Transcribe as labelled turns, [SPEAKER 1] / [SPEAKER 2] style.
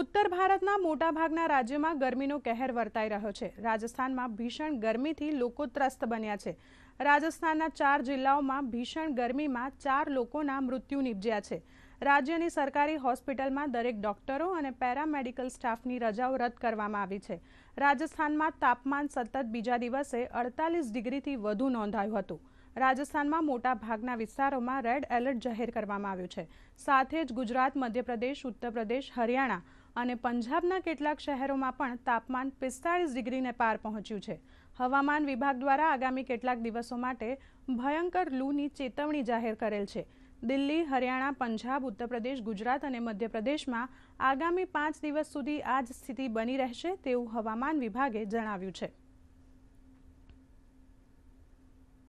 [SPEAKER 1] ઉત્તર ભારતના મોટાભાગના રાજ્યોમાં ગરમીનો કહેર વર્તાઈ રહ્યો છે રાજસ્થાનમાં ભીષણ ગરમીથી લોકો ત્રસ્ત બન્યા છે રાજસ્થાનના ચાર જિલ્લાઓમાં ભીષણ ગરમીમાં ચાર લોકોના મૃત્યુ નીપજ્યા છે રાજ્યની સરકારી હોસ્પિટલમાં દરેક ડોક્ટરો અને પેરામેડિકલ સ્ટાફની રજાઓ રદ કરવામાં આવી છે રાજસ્થાનમાં તાપમાન સતત બીજા દિવસે અડતાલીસ ડિગ્રીથી વધુ નોંધાયું હતું રાજસ્થાનમાં મોટાભાગના વિસ્તારોમાં રેડ એલર્ટ જાહેર કરવામાં આવ્યું છે સાથે જ ગુજરાત મધ્યપ્રદેશ ઉત્તર પ્રદેશ હરિયાણા અને પંજાબના કેટલાક શહેરોમાં પણ તાપમાન પિસ્તાળીસ ડિગ્રીને પાર પહોંચ્યું છે હવામાન વિભાગ દ્વારા આગામી કેટલાક દિવસો માટે ભયંકર લૂની ચેતવણી જાહેર કરેલ છે દિલ્હી હરિયાણા પંજાબ ઉત્તરપ્રદેશ ગુજરાત અને મધ્યપ્રદેશમાં આગામી પાંચ દિવસ સુધી આ જ સ્થિતિ બની રહેશે તેવું હવામાન વિભાગે જણાવ્યું છે